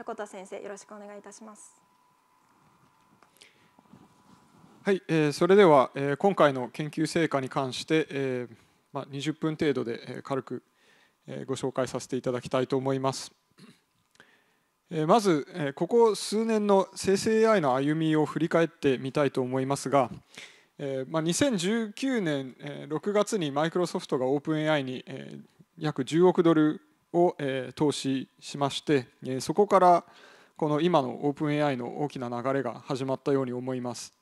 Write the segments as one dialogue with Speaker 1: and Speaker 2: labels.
Speaker 1: 横田先生よろしくお願いいたします。はい、えー、それでは、えー、今回の研究成果に関して、えー、まあ20分程度で、えー、軽く、えー、ご紹介させていただきたいと思います。えー、まず、えー、ここ数年の生成 AI の歩みを振り返ってみたいと思いますが、えーまあ、2019年6月にマイクロソフトがオープン AI にえ約10億ドルを、投資しまして、そこからこの今のオープン AI の大きな流れが始まったように思います。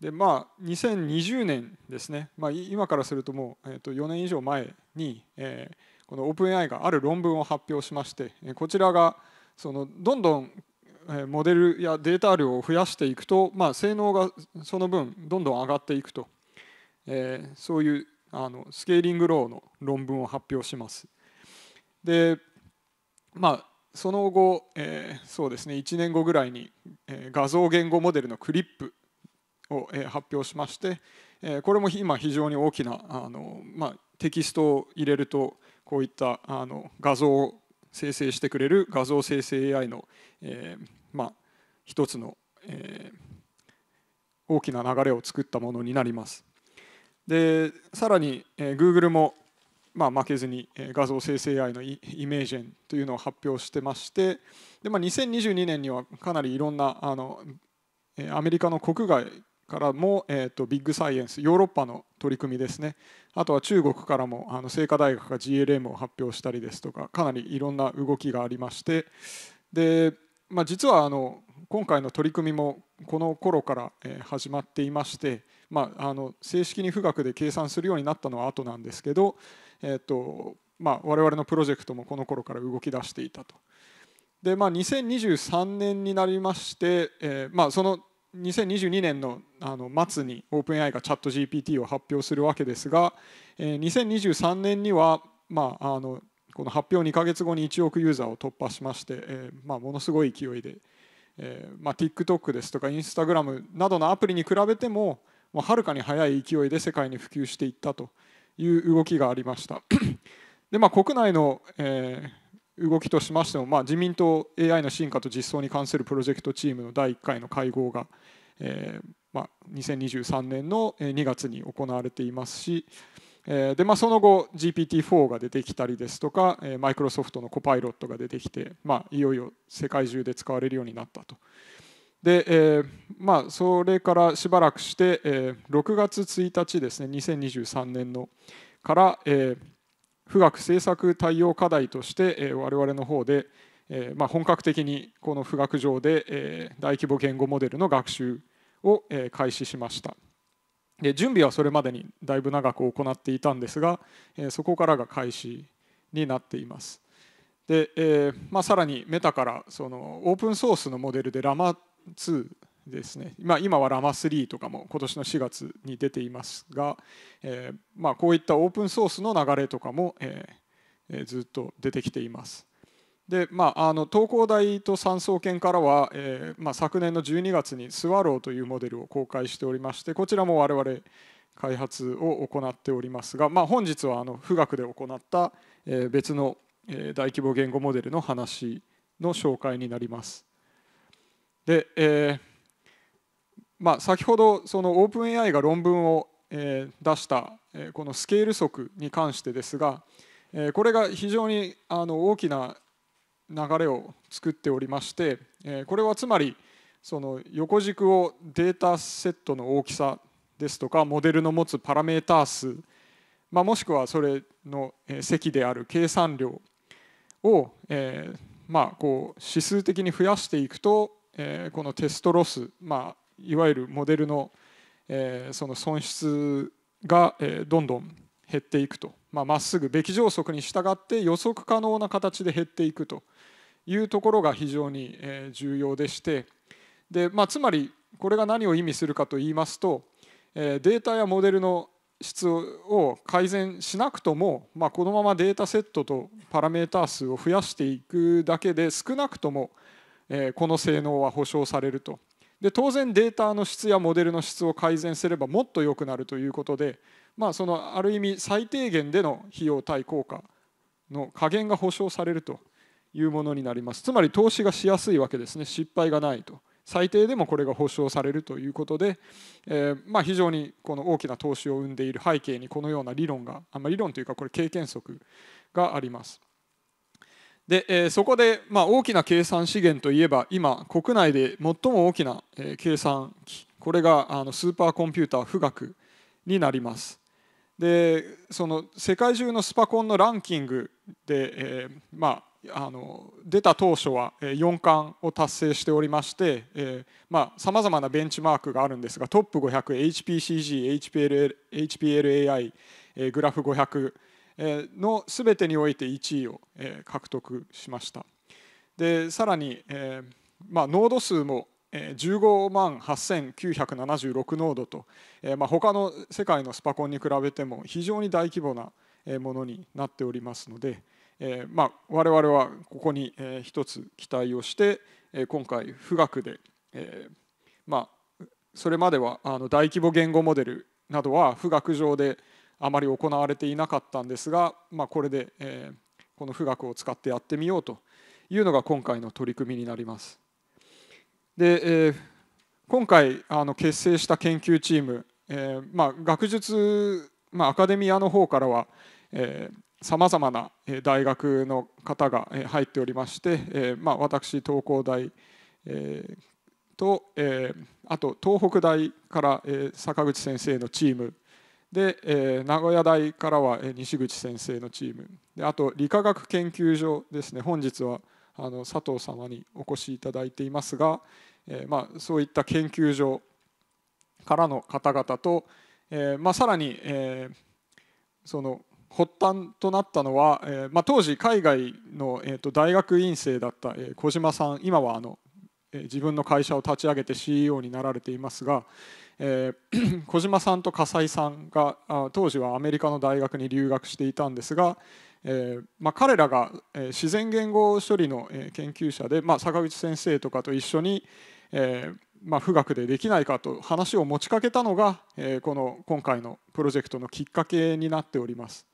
Speaker 1: でまあ、2020年ですね、まあ、今からするともう、えー、と4年以上前に、このオープン AI がある論文を発表しまして、こちらがそのどんどんモデルやデータ量を増やしていくと、まあ、性能がその分どんどん上がっていくと、えそういうあのスケーリングローの論文を発表します。でまあその後、えー、そうですね1年後ぐらいに、えー、画像言語モデルのクリップを、えー、発表しまして、えー、これも今非常に大きなあの、まあ、テキストを入れるとこういったあの画像を生成してくれる画像生成 AI の、えー、まあ、一つの、えー、大きな流れを作ったものになります。でさらに、えー、Google もまあ、負けずに画像生成 AI のイメージェンというのを発表してましてで、まあ、2022年にはかなりいろんなあのアメリカの国外からも、えー、とビッグサイエンスヨーロッパの取り組みですねあとは中国からもあの清華大学が GLM を発表したりですとかかなりいろんな動きがありましてで、まあ、実はあの今回の取り組みもこの頃から始まっていましてまあ、あの正式に富岳で計算するようになったのは後なんですけど、えーとまあ、我々のプロジェクトもこの頃から動き出していたと。でまあ、2023年になりまして、えー、まあ、その2022年のあの末に OpenAI が ChatGPT を発表するわけですが、えー、2023年には、まあ、あのこの発表2か月後に1億ユーザーを突破しまして、えーまあ、ものすごい勢いで、えーまあ、TikTok ですとか Instagram などのアプリに比べても、もうはるかに速い勢いで世界に普及していったという動きがありました。でまあ、国内の、えー、動きとしましても、まあ、自民党 AI の進化と実装に関するプロジェクトチームの第1回の会合が、えー、まあ、2023年の2月に行われていますし、えーでまあ、その後 GPT-4 が出てきたりですとかマイクロソフトのコパイロットが出てきて、まあ、いよいよ世界中で使われるようになったとで、えー、まあ、それからしばらくして、えー、6月1日ですね2023年のから、えー、富岳政策対応課題として、えー、我々の方で、えーまあ、本格的にこの富岳上で、えー、大規模言語モデルの学習を、えー、開始しました。で準備はそれまでにだいぶ長く行っていたんですが、えー、そこからが開始になっています。で、えーまあ、さらにメタからそのオープンソースのモデルでラマ2ですね、まあ、今はラマ3とかも今年の4月に出ていますが、えー、まあ、こういったオープンソースの流れとかも、えー、ずっと出てきています。でまあ、あの東工大と産総研からは、えー、まあ、昨年の12月にスワローというモデルを公開しておりましてこちらも我々開発を行っておりますが、まあ、本日はあの富岳で行った、え別の大規模言語モデルの話の紹介になります。で、えー、まあ、先ほどそのオープン AI が論文を、え出した、えこのスケール則に関してですが、えこれが非常にあの大きな流れを作っておりまして、えこれはつまりその横軸をデータセットの大きさですとかモデルの持つパラメータ数、まあ、もしくはそれの積である計算量を、えーまあ、こう指数的に増やしていくとえこのテストロス、まあ、いわゆるモデルの,、えその損失が、えどんどん減っていくとまあ、っすぐべき常則に従って予測可能な形で減っていくというところが非常に重要でしてで、まあ、つまりこれが何を意味するかと言いますとデータやモデルの質を改善しなくとも、まあ、このままデータセットとパラメータ数を増やしていくだけで少なくともこの性能は保証されるとで当然データの質やモデルの質を改善すればもっと良くなるということで、まあ、そのある意味最低限での費用対効果の加減が保証されるというものになりますつまり投資がしやすいわけですね失敗がないと最低でもこれが保証されるということで、えー、まあ、非常にこの大きな投資を生んでいる背景にこのような理論があまあ、理論というかこれ経験則があります。で、えそこで、ま大きな計算資源といえば今国内で最も大きな、え計算機これがあのスーパーコンピューター富岳になりますでその世界中のスパコンのランキングで、えー、まあ、あの出た当初は4冠を達成しておりましてさまざ、まなベンチマークがあるんですがトップ 500HPCGHPLAI グラフ500のすべてにおいて1位を獲得しましたでさらに、えーまあ、濃度数も15万8976ノードと、えーまあ、他の世界のスパコンに比べても非常に大規模なものになっておりますので、えーまあ、我々はここに一つ期待をして今回富岳で、えーまあ、それまではあの大規模言語モデルなどは富岳上であまり行われていなかったんですが、まあ、これで、えー、この富岳を使ってやってみようというのが今回の取り組みになります。で、えー、今回あの結成した研究チーム、えー、まあ、学術、まあ、アカデミアの方からはさまざまな大学の方が入っておりまして、えまあ、私東工大、えと、えあと東北大から、え坂口先生のチームで、えー、名古屋大からは西口先生のチームであと理化学研究所ですね本日はあの佐藤様にお越しいただいていますが、えー、まあ、そういった研究所からの方々と、えー、まあ、さらに、えその発端となったのは、えまあ、当時海外の、えー、と大学院生だった、え小島さん今はあの、え自分の会社を立ち上げて CEO になられていますが、えー、小島さんと笠井さんが当時はアメリカの大学に留学していたんですが、えー、まあ、彼らが、自然言語処理の研究者で、まあ、坂口先生とかと一緒に、えまあ、富岳でできないかと話を持ちかけたのが、えこの今回のプロジェクトのきっかけになっております。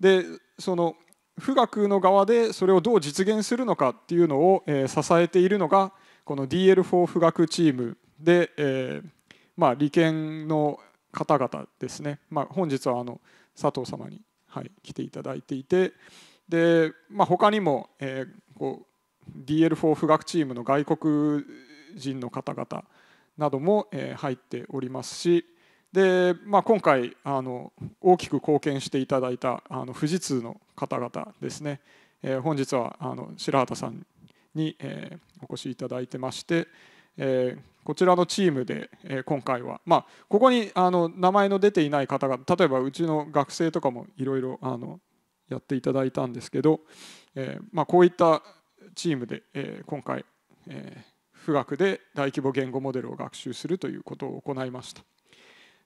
Speaker 1: でその富岳の側でそれをどう実現するのかっていうのを、支えているのがこの DL4 富岳チームで、えー、まあ、利権の方々ですね、まあ、本日はあの佐藤様に、はい、来ていただいていてで、まあ、他にも、えー、こう DL4 富岳チームの外国人の方々なども、えー、入っておりますしで、まあ、今回あの大きく貢献していただいたあの富士通の方々ですね、えー、本日はあの白畑さんに、えー、お越しいただいてまして。えーこちらのチームで、え今回は、まあ、ここにあの名前の出ていない方が例えばうちの学生とかもいろいろやっていただいたんですけど、えー、まあ、こういったチームで、えー、今回、えー、富岳で大規模言語モデルを学習するということを行いました。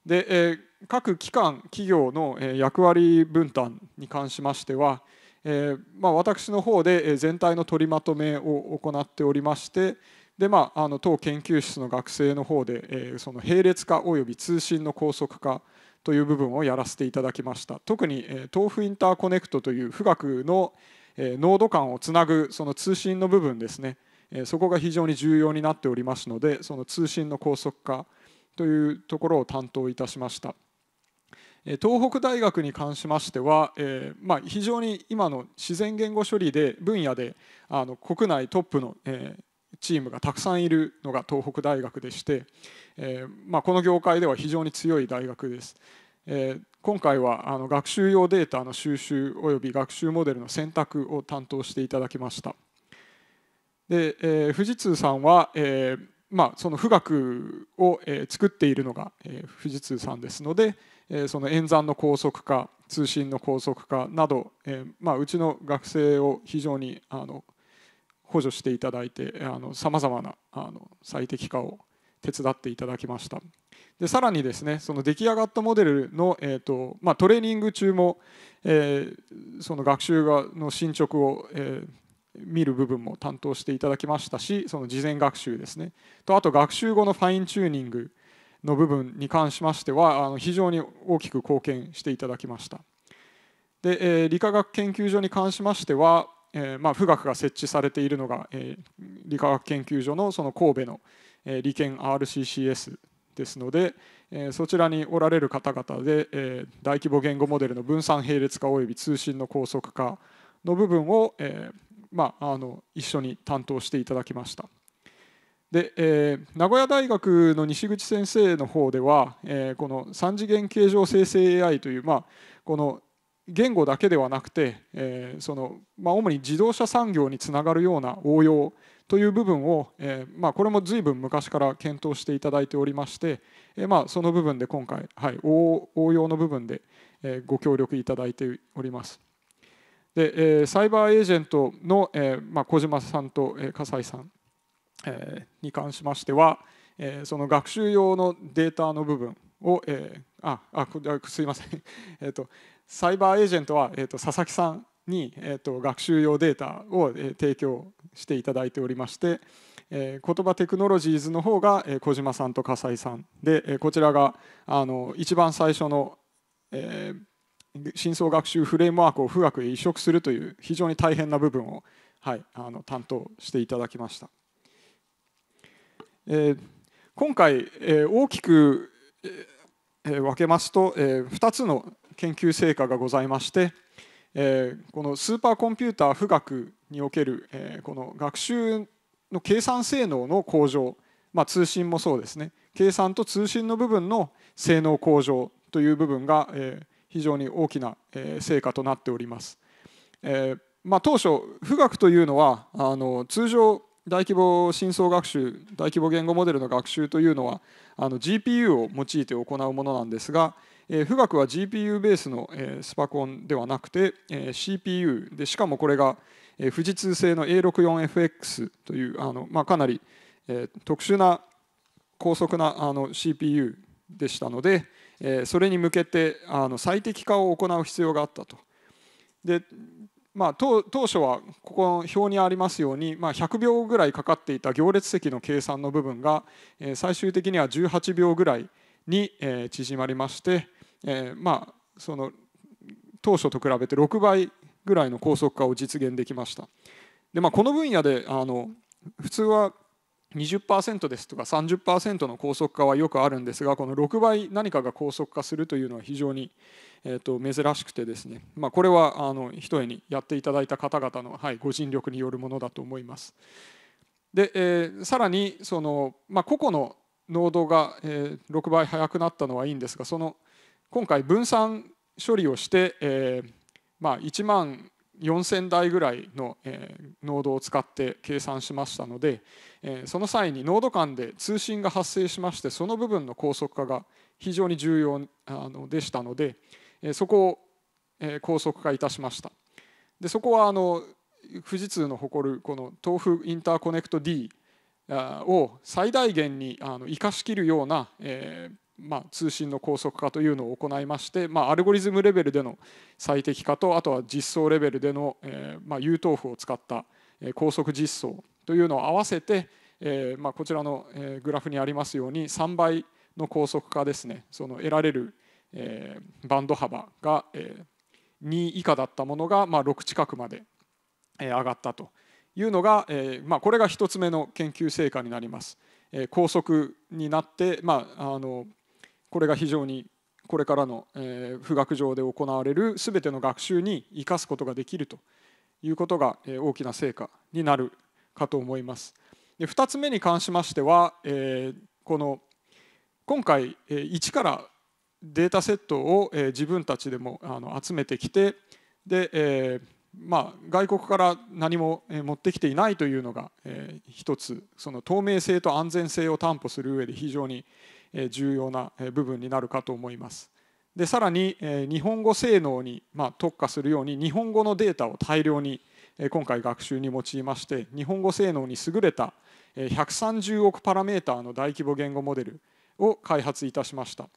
Speaker 1: で、え各機関企業の役割分担に関しましては、えまあ、私の方で全体の取りまとめを行っておりまして、でまあ、あの当研究室の学生の方で、えー、その並列化および通信の高速化という部分をやらせていただきました特に、えー、豆腐インターコネクトという富岳の、えー、濃度間をつなぐその通信の部分ですね、えー、そこが非常に重要になっておりますのでその通信の高速化というところを担当いたしました。東北大学に関しましては、えーまあ、非常に今の自然言語処理で分野であの国内トップの、えー、チームがたくさんいるのが東北大学でして、えー、まあ、この業界では非常に強い大学です。えー、今回はあの学習用データの収集及び学習モデルの選択を担当していただきました。で、えー、富士通さんは、えーまあ、その富岳を、え作っているのが、え富士通さんですので、えその演算の高速化通信の高速化など、えまあ、うちの学生を非常にあの補助していただいてさまざまなあの最適化を手伝っていただきましたでさらにですねその出来上がったモデルの、えーとまあ、トレーニング中も、えー、その学習がの進捗を、えー、見る部分も担当していただきましたしその事前学習ですねとあと学習後のファインチューニングの部分に関しましてはあの非常に大きく貢献していただきましたで、えー、理化学研究所に関しましてはえー、まあ、富岳が設置されているのが、えー、理化学研究所のその神戸の、えー、理研 RCCS ですので、えそちらにおられる方々で、え大規模言語モデルの分散並列化及び通信の高速化の部分を、えまあ、あの一緒に担当していただきました。で、えー、名古屋大学の西口先生の方では、えー、この3次元形状生成 AI という、まあ、この言語だけではなくて、えーそのまあ、主に自動車産業につながるような応用という部分を、えーまあ、これも随分昔から検討していただいておりまして、えーまあ、その部分で今回、はい、応用の部分で、えー、ご協力いただいております。で、えー、サイバーエージェントの、えーまあ、小島さんと、えー、笠井さん、えー、に関しましては、えー、その学習用のデータの部分を、えー、ああすいません、えーとサイバーエージェントは、えー、と佐々木さんに、えー、と学習用データを、え提供していただいておりまして、えー、言葉テクノロジーズの方が、え小島さんと笠井さんで、えこちらがあの一番最初の、え深層学習フレームワークを富岳へ移植するという非常に大変な部分を、はい、あの担当していただきました。えー、今回、えー、大きく、えー、分けますと、え2つの研究成果がございまして、えこのスーパーコンピューター富岳における、えこの学習の計算性能の向上、まあ、通信もそうですね計算と通信の部分の性能向上という部分が、え非常に大きな、え成果となっております。えまあ、当初富岳というのはあの通常大規模深層学習大規模言語モデルの学習というのはあの GPU を用いて行うものなんですが、え富岳は GPU ベースの、えスパコンではなくて、え CPU でしかもこれが、え富士通製の A64FX というあの、まかなり、え特殊な高速なあの CPU でしたので、えそれに向けてあの最適化を行う必要があったと。でまあ、当初はここの表にありますように、ま100秒ぐらいかかっていた行列席の計算の部分が、え最終的には18秒ぐらいに、え縮まりまして、えー、まあその当初と比べて6倍ぐらいの高速化を実現できましたで、まあ、この分野であの普通は20%ですとか30%の高速化はよくあるんですがこの6倍何かが高速化するというのは非常に、えー、と珍しくてですね、まあ、これはあのひとえにやっていただいた方々の、はい、ご尽力によるものだと思います。で、えー、さらにその、まあ、個々の濃度が、え6倍速くなったのはいいんですがその今回分散処理をして、えーまあ、1万4000台ぐらいの、えー、ノードを使って計算しましたので、えー、その際にノード間で通信が発生しましてその部分の高速化が非常に重要あのでしたので、えー、そこを、えー、高速化いたしましたでそこはあの富士通の誇るこの豆腐インターコネクト D を最大限に生かしきるような、えー、まあ、通信の高速化というのを行いまして、まあ、アルゴリズムレベルでの最適化とあとは実装レベルでの、えーまあ、有豆腐を使った高速実装というのを合わせて、えーまあ、こちらのグラフにありますように3倍の高速化ですねその得られる、えー、バンド幅が、えー、2以下だったものが、まあ、6近くまで、え上がったというのが、えーまあ、これが1つ目の研究成果になります。え高速になって、まあ、あのこれが非常にこれからの、え岳上で行われる全ての学習に生かすことができるということが、え大きな成果になるかと思います。で2つ目に関しましては、えこの今回、え1からデータセットを、え自分たちでもあの集めてきてで、えまあ、外国から何も持ってきていないというのが、え一つその透明性と安全性を担保する上で非常に重要な部分になるかと思います。でさらに日本語性能に特化するように日本語のデータを大量に今回学習に用いまして日本語性能に優れた130億パラメーターの大規模言語モデルを開発いたしました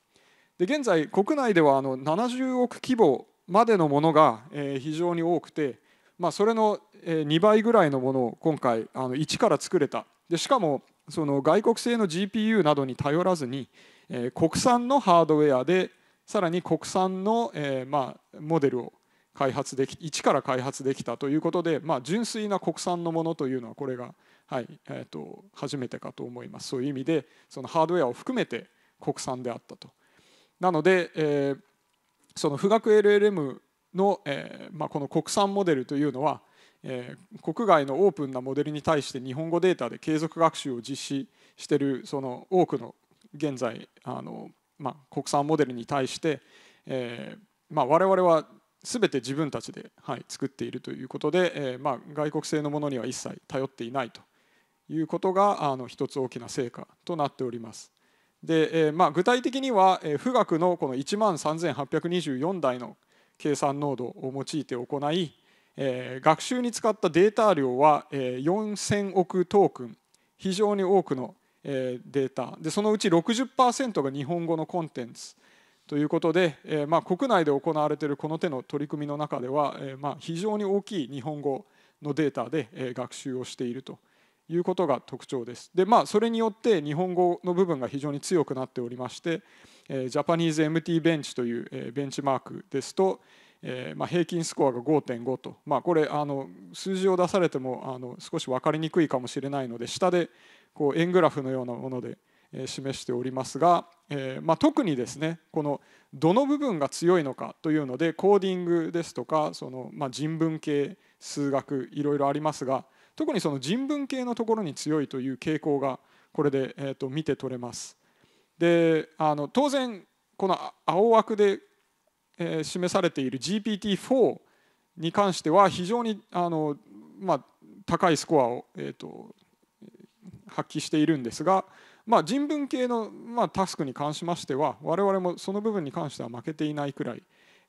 Speaker 1: で現在国内ではあの70億規模までのものが非常に多くて、まあ、それの2倍ぐらいのものを今回あの1から作れたでしかもその外国製の GPU などに頼らずに、えー、国産のハードウェアでさらに国産の、えー、まあ、モデルを開発でき一から開発できたということで、まあ、純粋な国産のものというのはこれが、はいえーと、初めてかと思いますそういう意味でそのハードウェアを含めて国産であったと。なので、えー、その富岳 LLM の、えーまあ、この国産モデルというのはえー、国外のオープンなモデルに対して日本語データで継続学習を実施してるその多くの現在あの、まあ、国産モデルに対して、えーまあ、我々は全て自分たちで、はい、作っているということで、えーまあ、外国製のものには一切頼っていないということがあの一つ大きな成果となっております。で、えーまあ、具体的には、えー、富岳のこの1万3824台の計算濃度を用いて行い学習に使ったデータ量は、4000億トークン非常に多くの、データでそのうち60%が日本語のコンテンツということで、えーまあ、国内で行われているこの手の取り組みの中では、えーまあ、非常に大きい日本語のデータで、えー、学習をしているということが特徴です。でまあそれによって日本語の部分が非常に強くなっておりまして、えー、ジャパニーズ MT ベンチという、えー、ベンチマークですと、えーまあ、平均スコアが5.5と、まあ、これあの数字を出されてもあの少し分かりにくいかもしれないので下でこう円グラフのようなもので、えー、示しておりますが、えーまあ、特にですねこのどの部分が強いのかというのでコーディングですとかその、まあ、人文系数学いろいろありますが特にその人文系のところに強いという傾向がこれで、えー、と見て取れます。であの当然この青枠でえ示されている GPT-4 に関しては非常にあの、まあ、高いスコアを、えーと、発揮しているんですが、まあ、人文系の、まあ、タスクに関しましては我々もその部分に関しては負けていないくらい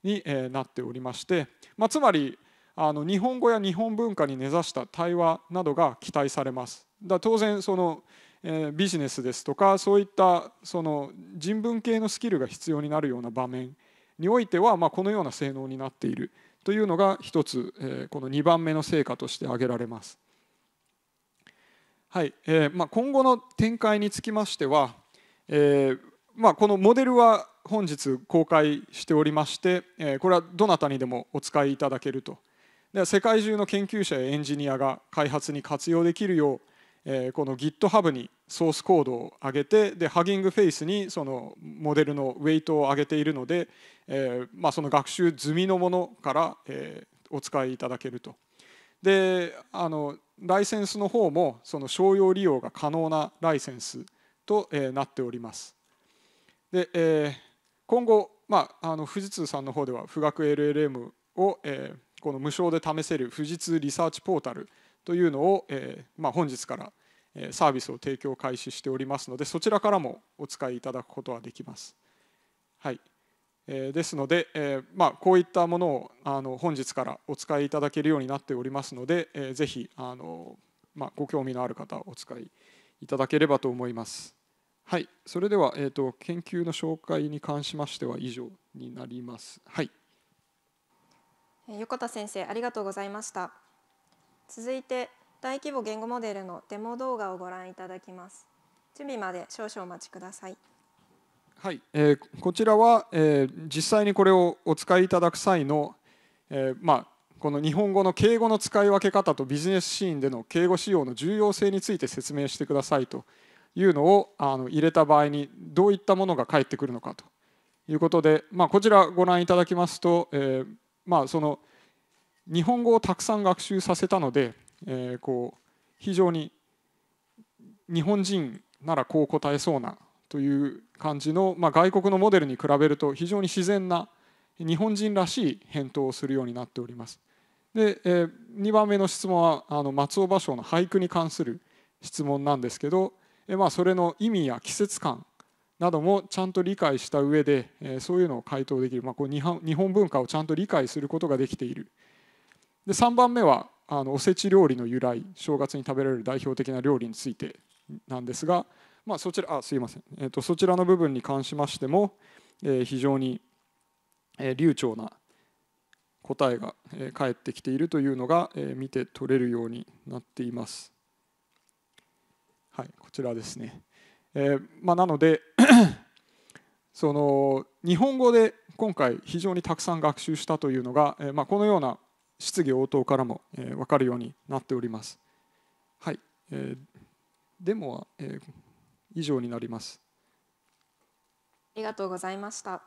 Speaker 1: に、えー、なっておりまして、まあ、つまりあの日本語や日本文化に根ざした対話などが期待されます。だ当然そのえビジネスですとかそういったその人文系のスキルが必要になるような場面においては、まあ、このような性能になっているというのが一つ、えー、この2番目の成果として挙げられます。はいえーまあ、今後の展開につきましては、えーまあ、このモデルは本日公開しておりまして、えー、これはどなたにでもお使いいただけるとで世界中の研究者やエンジニアが開発に活用できるようえこの GitHub にソースコードを上げてでハギングフェイスにそのモデルのウェイトを上げているので、えまその学習済みのものから、えお使いいただけると。であのライセンスの方もその商用利用が可能なライセンスと、えなっております。で、え今後、まあ、あの富士通さんの方では富岳 LLM を、えこの無償で試せる富士通リサーチポータルというのを、えまあ、本日からサービスを提供開始しておりますのでそちらからもお使いいただくことはできます。はいですので、えまあ、こういったものをあの本日からお使いいただけるようになっておりますので、えー、ぜひあの、まあ、ご興味のある方お使いいただければと思います。はい、それでは、えーと、と研究の紹介に関しましては以上になります。はい、横田先生ありがとうございました。続いて大規模言語モデルのデモ動画をご覧いただきます準備まで少々お待ちくださいはい、えー、こちらは、えー、実際にこれをお使いいただく際の、えー、まあこの日本語の敬語の使い分け方とビジネスシーンでの敬語使用の重要性について説明してくださいというのをあの入れた場合にどういったものが返ってくるのかということで、まあ、こちらご覧いただきますと、えーまあ、その日本語をたくさん学習させたのでえー、こう非常に日本人ならこう答えそうなという感じの、まあ、外国のモデルに比べると非常に自然な日本人らしい返答をするようになっております。で、えー、2番目の質問はあの松尾芭蕉の俳句に関する質問なんですけど、えー、まあ、それの意味や季節感などもちゃんと理解した上で、えー、そういうのを回答できる、まあ、こう日本文化をちゃんと理解することができている。で3番目はあのおせち料理の由来正月に食べられる代表的な料理についてなんですが、まあ、そちらあすいません、えーと、そちらの部分に関しましても、えー、非常に、えー、流暢な答えが、えー、返ってきているというのが、えー、見て取れるようになっています。はい、こちらですね、えーまあ、なのでその日本語で今回非常にたくさん学習したというのが、えーまあ、このような質疑応答からも、えー、分かるようになっております。はい、えー、デモは、えー、以上になります。ありがとうございました。